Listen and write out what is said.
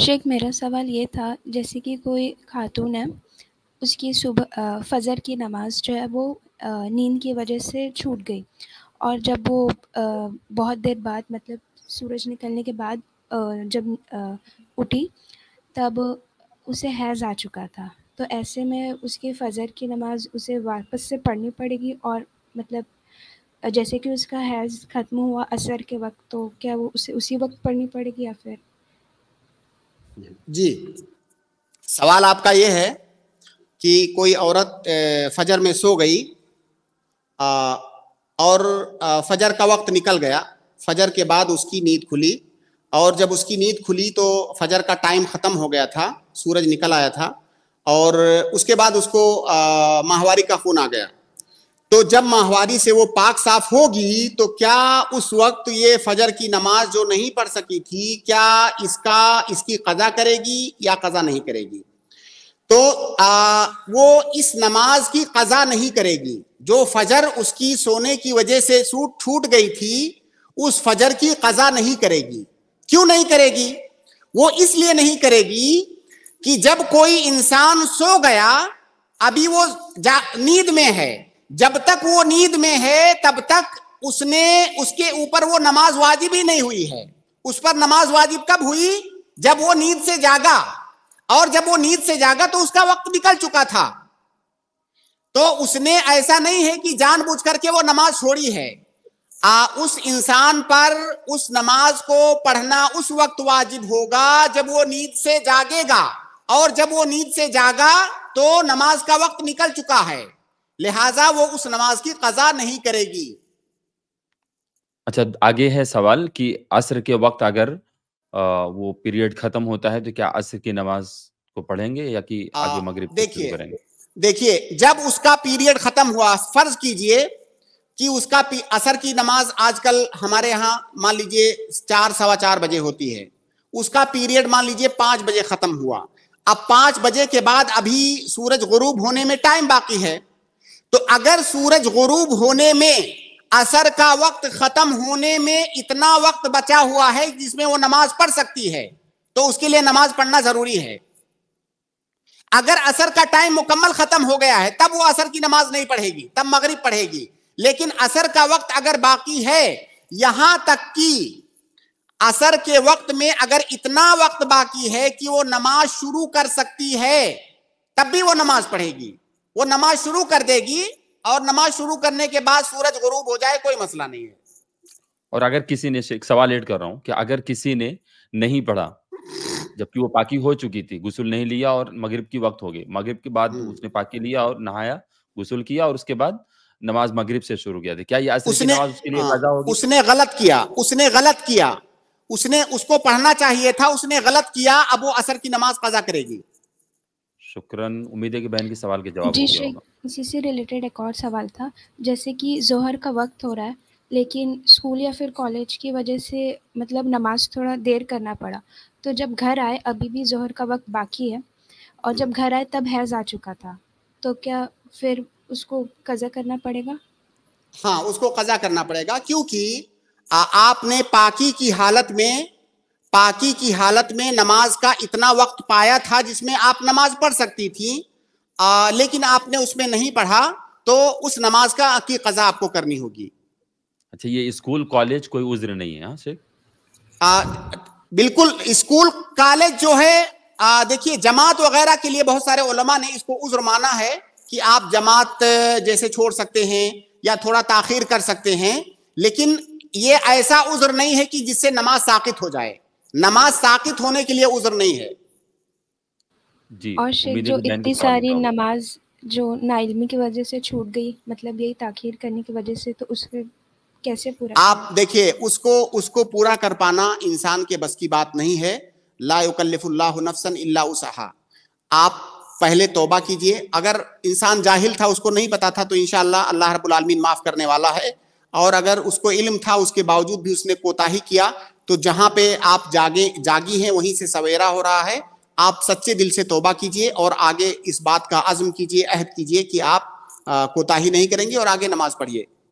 शेख तो मेरा सवाल ये था जैसे कि कोई खातून है उसकी सुबह फ़जर की नमाज़ जो है वो नींद की वजह से छूट गई और जब वो बहुत देर बाद मतलब सूरज निकलने के बाद जब उठी तब उसे हैज़ आ चुका था तो ऐसे में उसके फ़जर की नमाज़ उसे वापस से पढ़नी पड़ेगी और मतलब जैसे कि उसका हैज़ ख़त्म हुआ असर के वक्त तो क्या वो उसे उसी वक्त पढ़नी पड़ेगी या फिर जी सवाल आपका ये है कि कोई औरत फजर में सो गई और फजर का वक्त निकल गया फजर के बाद उसकी नींद खुली और जब उसकी नींद खुली तो फजर का टाइम ख़त्म हो गया था सूरज निकल आया था और उसके बाद उसको माहवारी का खून आ गया तो जब माहवारी से वो पाक साफ होगी तो क्या उस वक्त ये फजर की नमाज जो नहीं पढ़ सकी थी क्या इसका इसकी कजा करेगी या कजा नहीं करेगी तो आ, वो इस नमाज की कजा नहीं करेगी जो फजर उसकी सोने की वजह से सूट छूट गई थी उस फजर की कजा नहीं करेगी क्यों नहीं करेगी वो इसलिए नहीं करेगी कि जब कोई इंसान सो गया अभी वो नींद में है जब तक वो नींद में है तब तक उसने उसके ऊपर वो नमाज वाजिब ही नहीं हुई है उस पर नमाज वाजिब कब हुई जब वो नींद से जागा और जब वो नींद से जागा तो उसका वक्त निकल चुका था तो उसने ऐसा नहीं है कि जानबूझ करके वो नमाज छोड़ी है आ, उस इंसान पर उस नमाज को पढ़ना उस वक्त वाजिब होगा जब वो नींद से जागेगा और जब वो नींद से जागा तो नमाज का वक्त निकल चुका है लिहाजा वो उस नमाज की कजा नहीं करेगी अच्छा आगे है सवाल कि असर के वक्त अगर आ, वो पीरियड खत्म होता है तो क्या असर की नमाज को पढ़ेंगे या कि आगे मगरिब देखिए देखिए जब उसका पीरियड खत्म हुआ फर्ज कीजिए कि उसका असर की नमाज आजकल हमारे यहाँ मान लीजिए चार सवा चार बजे होती है उसका पीरियड मान लीजिए पांच बजे खत्म हुआ अब पांच बजे के बाद अभी सूरज गुरूब होने में टाइम बाकी है तो अगर सूरज गुरूब होने में असर का वक्त खत्म होने में इतना वक्त बचा हुआ है जिसमें वो नमाज पढ़ सकती है तो उसके लिए नमाज पढ़ना जरूरी है अगर असर का टाइम मुकम्मल खत्म हो गया है तब वो असर की नमाज नहीं पढ़ेगी तब मगरिब पढ़ेगी लेकिन असर का वक्त अगर बाकी है यहां तक कि असर के वक्त में अगर इतना वक्त बाकी है कि वो नमाज शुरू कर सकती है तब भी वो नमाज पढ़ेगी वो नमाज शुरू कर देगी और नमाज शुरू करने के बाद सूरज गरूब हो जाए कोई मसला नहीं है और अगर किसी ने एक सवाल एड कर रहा हूँ कि अगर किसी ने नहीं पढ़ा जबकि वो पाकी हो चुकी थी गुसल नहीं लिया और मगरिब की वक्त हो गई मगरिब के बाद हम्म। उसने पाकी लिया और नहाया गुसल किया और उसके बाद नमाज मगरिब से शुरू किया था क्या उसने, उसने, नमाज उसके लिए हाँ, उसने गलत किया उसने गलत किया उसने उसको पढ़ना चाहिए था उसने गलत किया अब वो असर की नमाज कजा करेगी शुक्रन उम्मीद है कि बहन के सवाल के जवाब जी श्री इसी से रिलेटेड एक और सवाल था जैसे कि जोहर का वक्त हो रहा है लेकिन स्कूल या फिर कॉलेज की वजह से मतलब नमाज थोड़ा देर करना पड़ा तो जब घर आए अभी भी जोहर का वक्त बाकी है और जब घर आए तब हैज़ आ चुका था तो क्या फिर उसको कज़ा करना पड़ेगा हाँ उसको कज़ा करना पड़ेगा क्योंकि आपने पाकी की हालत में पाकी की हालत में नमाज का इतना वक्त पाया था जिसमें आप नमाज पढ़ सकती थी आ, लेकिन आपने उसमें नहीं पढ़ा तो उस नमाज का की कजा आपको करनी होगी अच्छा ये स्कूल कॉलेज कोई उज्र नहीं है से? हाँ, आ, बिल्कुल स्कूल कॉलेज जो है देखिए जमात वगैरह के लिए बहुत सारे उलमा ने इसको उज्र माना है कि आप जमात जैसे छोड़ सकते हैं या थोड़ा ताखिर कर सकते हैं लेकिन ये ऐसा उज्र नहीं है कि जिससे नमाज साकित हो जाए नमाज साकित होने के लिए उजर नहीं है जी और शेख जो इतनी सारी नमाज जो नाइलमी की वजह से छूट गई मतलब यही ताखिर करने की वजह से तो उसके कैसे पूरा आप देखिए उसको उसको पूरा कर पाना इंसान के बस की बात नहीं है लाकल्लफ़ुल्लाह नफसन इल्ला उसहा आप पहले तोबा कीजिए अगर इंसान जाहिल था उसको नहीं पता था तो इन अल्लाह रबालमीन माफ़ करने वाला है और अगर उसको इल्म था उसके बावजूद भी उसने कोताही किया तो जहां पे आप जागे जागी हैं वहीं से सवेरा हो रहा है आप सच्चे दिल से तोबा कीजिए और आगे इस बात का आजम कीजिए अहद कीजिए कि आप कोताही नहीं करेंगे और आगे नमाज पढ़िए